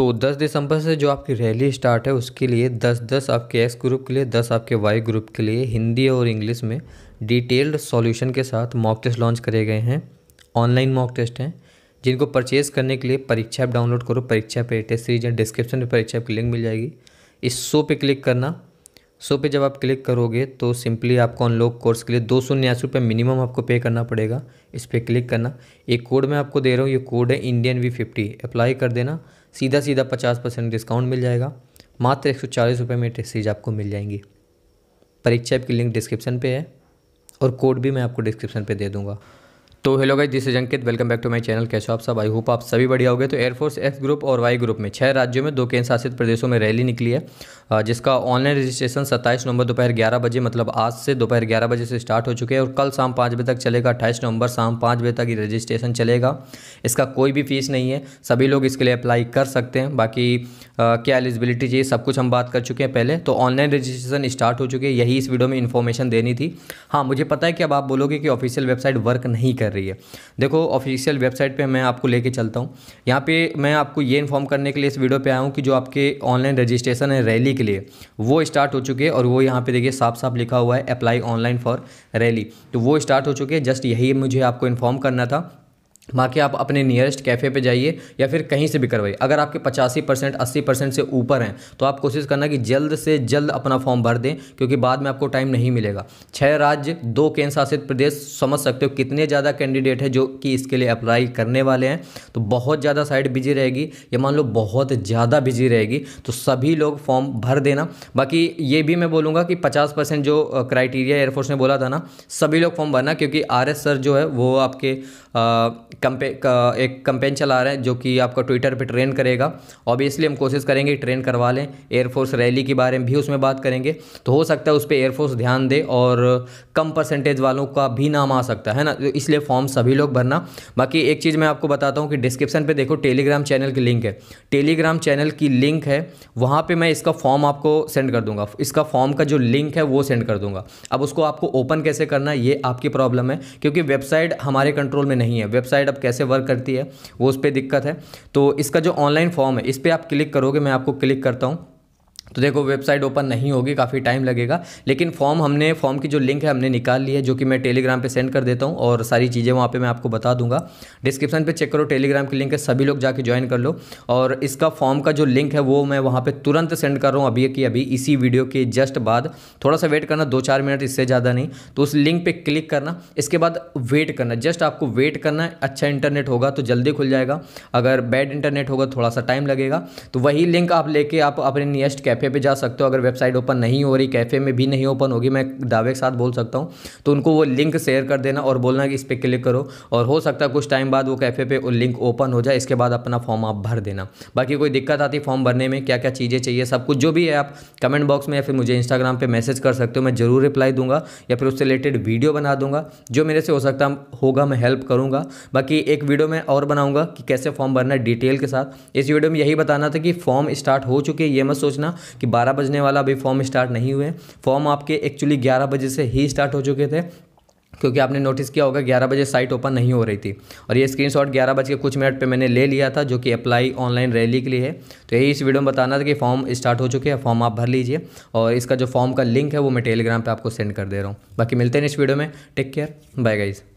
तो 10 दिसंबर से जो आपकी रैली स्टार्ट है उसके लिए 10 10 आपके एक्स ग्रुप के लिए 10 आपके वाई ग्रुप के लिए हिंदी और इंग्लिश में डिटेल्ड सॉल्यूशन के साथ मॉक टेस्ट लॉन्च करे गए हैं ऑनलाइन मॉक टेस्ट हैं जिनको परचेज करने के लिए परीक्षा ऐप डाउनलोड करो परीक्षा पे टेस्ट सीरीज या डिस्क्रिप्शन में परीक्षा की लिंक मिल जाएगी इस शो पर क्लिक करना सो पे जब आप क्लिक करोगे तो सिंपली आपको अनलॉक कोर्स के लिए दो सौ उन्यासी रुपये मिनिमम आपको पे करना पड़ेगा इस पर क्लिक करना एक कोड मैं आपको दे रहा हूँ ये कोड है इंडियन वी फिफ्टी अप्लाई कर देना सीधा सीधा पचास परसेंट डिस्काउंट मिल जाएगा मात्र एक सौ चालीस रुपये में टेस्टीज आपको मिल जाएंगी परीक्षा की लिंक डिस्क्रिप्शन पर है और कोड भी मैं आपको डिस्क्रिप्शन पर दे दूँगा तो hello guys this is Ankit welcome back to my channel कैसे आप सब आई होप आप सभी बढ़िया हो गए तो एयरफोर्स एक्स ग्रुप और वाई ग्रुप में छह राज्यों में दो केंद्र शासित प्रदेशों में रैली निकली है जिसका ऑनलाइन रजिस्ट्रेशन 27 नवंबर दोपहर 11 बजे मतलब आज से दोपहर 11 बजे से स्टार्ट हो चुके हैं और कल शाम पाँच बजे तक चलेगा अट्ठाईस नवंबर शाम पाँच बजे तक ये रजिस्ट्रेशन चलेगा इसका कोई भी फीस नहीं है सभी लोग इसके लिए अप्लाई कर सकते हैं बाकी क्या एलिजिबिलिटी चाहिए सब कुछ हम बात कर चुके हैं पहले तो ऑनलाइन रजिस्ट्रेशन स्टार्ट हो चुके हैं यही इस वीडियो में इन्फॉर्मेशन देनी थी हाँ मुझे पता है कि अब आप बोलोगे कि ऑफिशियल वेबसाइट वर्क नहीं कर कर रही है देखो ऑफिशियल वेबसाइट पे मैं आपको लेके चलता हूँ यहाँ पे मैं आपको ये इन्फॉर्म करने के लिए इस वीडियो पे आया हूँ कि जो आपके ऑनलाइन रजिस्ट्रेशन है रैली के लिए वो स्टार्ट हो चुके हैं और वो यहाँ पे देखिए साफ साफ लिखा हुआ है अप्लाई ऑनलाइन फॉर रैली तो वो स्टार्ट हो चुके हैं जस्ट यही मुझे आपको इन्फॉर्म करना था बाकी आप अपने नियरेस्ट कैफ़े पे जाइए या फिर कहीं से भी करवाइए अगर आपके पचासी परसेंट अस्सी परसेंट से ऊपर हैं तो आप कोशिश करना कि जल्द से जल्द अपना फॉर्म भर दें क्योंकि बाद में आपको टाइम नहीं मिलेगा छः राज्य दो केंद्र शासित प्रदेश समझ सकते हो कितने ज़्यादा कैंडिडेट हैं जो कि इसके लिए अप्लाई करने वाले हैं तो बहुत ज़्यादा साइड बिजी रहेगी या मान लो बहुत ज़्यादा बिजी रहेगी तो सभी लोग फॉर्म भर देना बाकी ये भी मैं बोलूँगा कि पचास परसेंट जो क्राइटेरिया एयरफोर्स ने बोला था ना सभी लोग फॉर्म भरना क्योंकि आर एस सर जो है वो आपके कंपे एक कंपेन चला रहे हैं जो कि आपका ट्विटर पे ट्रेन करेगा ऑब्वियसली हम कोशिश करेंगे ट्रेन करवा लें एयरफोर्स रैली के बारे में भी उसमें बात करेंगे तो हो सकता है उस पर एयरफोर्स ध्यान दे और कम परसेंटेज वालों का भी नाम आ सकता है ना तो इसलिए फॉर्म सभी लोग भरना बाकी एक चीज़ मैं आपको बताता हूँ कि डिस्क्रिप्शन पर देखो टेलीग्राम चैनल की लिंक है टेलीग्राम चैनल की लिंक है वहाँ पर मैं इसका फॉर्म आपको सेंड कर दूँगा इसका फॉर्म का जो लिंक है वो सेंड कर दूँगा अब उसको आपको ओपन कैसे करना ये आपकी प्रॉब्लम है क्योंकि वेबसाइट हमारे कंट्रोल में नहीं है वेबसाइट ऐप कैसे वर्क करती है वो उस पर दिक्कत है तो इसका जो ऑनलाइन फॉर्म है इस पर आप क्लिक करोगे मैं आपको क्लिक करता हूँ तो देखो वेबसाइट ओपन नहीं होगी काफ़ी टाइम लगेगा लेकिन फॉर्म हमने फॉर्म की जो लिंक है हमने निकाल ली है जो कि मैं टेलीग्राम पे सेंड कर देता हूँ और सारी चीज़ें वहाँ पे मैं आपको बता दूंगा डिस्क्रिप्शन पे चेक करो टेलीग्राम की लिंक है सभी लोग जाके ज्वाइन कर लो और इसका फॉर्म का जो लिंक है वो मैं वहाँ पर तुरंत सेंड कर रहा हूँ अभी कि अभी इसी वीडियो के जस्ट बाद थोड़ा सा वेट करना दो चार मिनट इससे ज़्यादा नहीं तो उस लिंक पर क्लिक करना इसके बाद वेट करना जस्ट आपको वेट करना अच्छा इंटरनेट होगा तो जल्दी खुल जाएगा अगर बैड इंटरनेट होगा थोड़ा सा टाइम लगेगा तो वही लिंक आप लेके आप अपने नियस्ट कैप कैफ़े पे जा सकते हो अगर वेबसाइट ओपन नहीं हो रही कैफ़े में भी नहीं ओपन होगी मैं दावे के साथ बोल सकता हूँ तो उनको वो लिंक शेयर कर देना और बोलना कि इस पर क्लिक करो और हो सकता है कुछ टाइम बाद वो कैफ़े पे वो लिंक ओपन हो जाए इसके बाद अपना फॉर्म आप भर देना बाकी कोई दिक्कत आती फॉर्म भरने में क्या क्या चीज़ें चाहिए सब कुछ जो भी है आप कमेंट बॉक्स में या फिर मुझे इंस्टाग्राम पर मैसेज कर सकते हो मैं ज़रूर रिप्लाई दूंगा या फिर उससे रिलेटेड वीडियो बना दूंगा जो मेरे से हो सकता होगा मैं हेल्प करूँगा बाकी एक वीडियो मैं और बनाऊँगा कि कैसे फॉर्म भरना है डिटेल के साथ इस वीडियो में यही बताना था कि फॉर्म स्टार्ट हो चुके ये मत सोचना कि बारह बजने वाला अभी फॉर्म स्टार्ट नहीं हुए फॉर्म आपके एक्चुअली ग्यारह बजे से ही स्टार्ट हो चुके थे क्योंकि आपने नोटिस किया होगा 11 बजे साइट ओपन नहीं हो रही थी और ये स्क्रीनशॉट 11 बज के कुछ मिनट पे मैंने ले लिया था जो कि अप्लाई ऑनलाइन रैली के लिए है तो यही इस वीडियो में बताना था कि फॉर्म स्टार्ट हो चुके हैं फॉर्म आप भर लीजिए और इसका जो फॉर्म का लिंक है वो मैं टेलीग्राम पर आपको सेंड कर दे रहा हूँ बाकी मिलते हैं इस वीडियो में टेक केयर बाय गाइज़